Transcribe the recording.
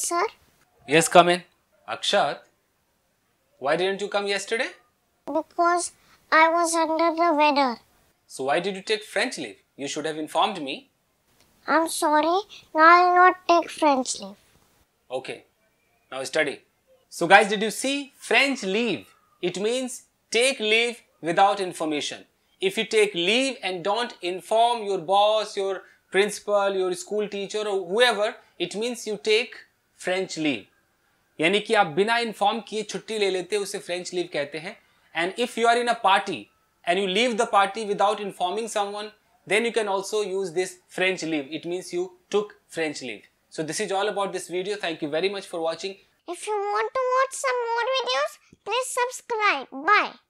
sir? Yes, come in. Akshat, why didn't you come yesterday? Because I was under the weather. So why did you take French leave? You should have informed me. I'm sorry. Now I'll not take French leave. Okay. Now study. So guys, did you see French leave? It means take leave without information. If you take leave and don't inform your boss, your principal, your school teacher or whoever, it means you take French leave यानी कि आप बिना inform किए छुट्टी ले लेते उसे French leave कहते हैं and if you are in a party and you leave the party without informing someone then you can also use this French leave it means you took French leave so this is all about this video thank you very much for watching if you want to watch some more videos please subscribe bye